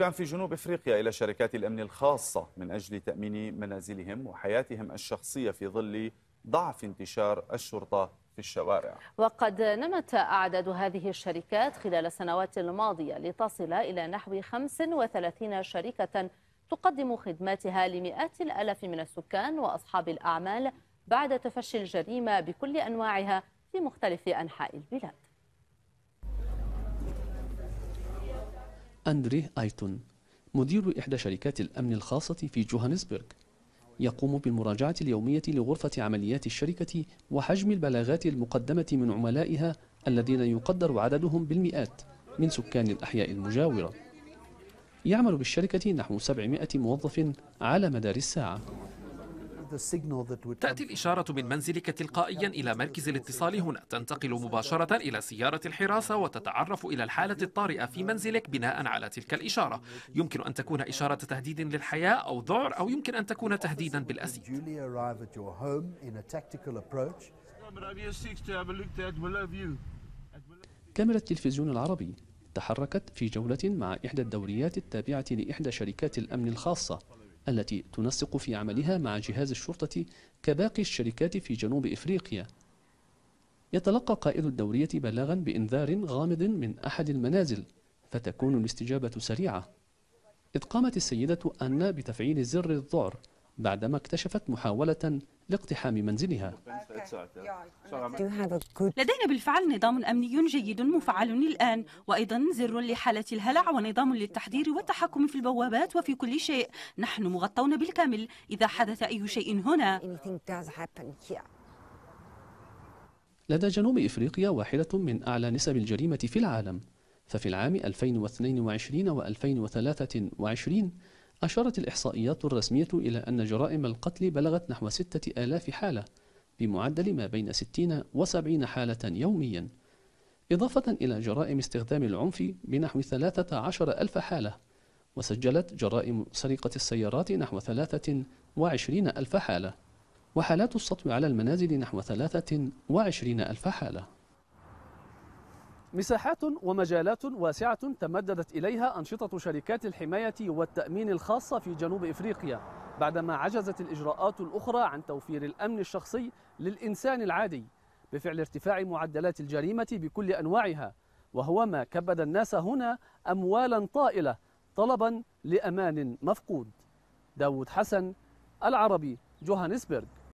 السكان في جنوب افريقيا الى شركات الامن الخاصه من اجل تامين منازلهم وحياتهم الشخصيه في ظل ضعف انتشار الشرطه في الشوارع. وقد نمت اعداد هذه الشركات خلال السنوات الماضيه لتصل الى نحو 35 شركه تقدم خدماتها لمئات الالاف من السكان واصحاب الاعمال بعد تفشي الجريمه بكل انواعها في مختلف انحاء البلاد. أندريه أيتون مدير إحدى شركات الأمن الخاصة في جوهانسبرغ يقوم بالمراجعة اليومية لغرفة عمليات الشركة وحجم البلاغات المقدمة من عملائها الذين يقدر عددهم بالمئات من سكان الأحياء المجاورة يعمل بالشركة نحو 700 موظف على مدار الساعة تأتي الإشارة من منزلك تلقائيا إلى مركز الاتصال هنا تنتقل مباشرة إلى سيارة الحراسة وتتعرف إلى الحالة الطارئة في منزلك بناء على تلك الإشارة يمكن أن تكون إشارة تهديد للحياة أو ذعر أو يمكن أن تكون تهديدا بالأسيد كاميرا التلفزيون العربي تحركت في جولة مع إحدى الدوريات التابعة لإحدى شركات الأمن الخاصة التي تنسق في عملها مع جهاز الشرطة كباقي الشركات في جنوب إفريقيا يتلقى قائد الدورية بلاغا بإنذار غامض من أحد المنازل فتكون الاستجابة سريعة إذ قامت السيدة أن بتفعيل زر الذعر بعدما اكتشفت محاولة لاقتحام منزلها لدينا بالفعل نظام أمني جيد مفعل الآن وأيضا زر لحالة الهلع ونظام للتحذير والتحكم في البوابات وفي كل شيء نحن مغطون بالكامل إذا حدث أي شيء هنا لدى جنوب إفريقيا واحدة من أعلى نسب الجريمة في العالم ففي العام 2022 و 2023 أشارت الإحصائيات الرسمية إلى أن جرائم القتل بلغت نحو ستة آلاف حالة بمعدل ما بين 60 و70 حالة يوميا إضافة إلى جرائم استخدام العنف بنحو 13 ألف حالة وسجلت جرائم سرقة السيارات نحو 23 ألف حالة وحالات السطو على المنازل نحو 23 ألف حالة مساحات ومجالات واسعة تمددت إليها أنشطة شركات الحماية والتأمين الخاصة في جنوب إفريقيا بعدما عجزت الإجراءات الأخرى عن توفير الأمن الشخصي للإنسان العادي بفعل ارتفاع معدلات الجريمة بكل أنواعها وهو ما كبد الناس هنا أموالا طائلة طلبا لأمان مفقود داود حسن العربي جوهانسبرغ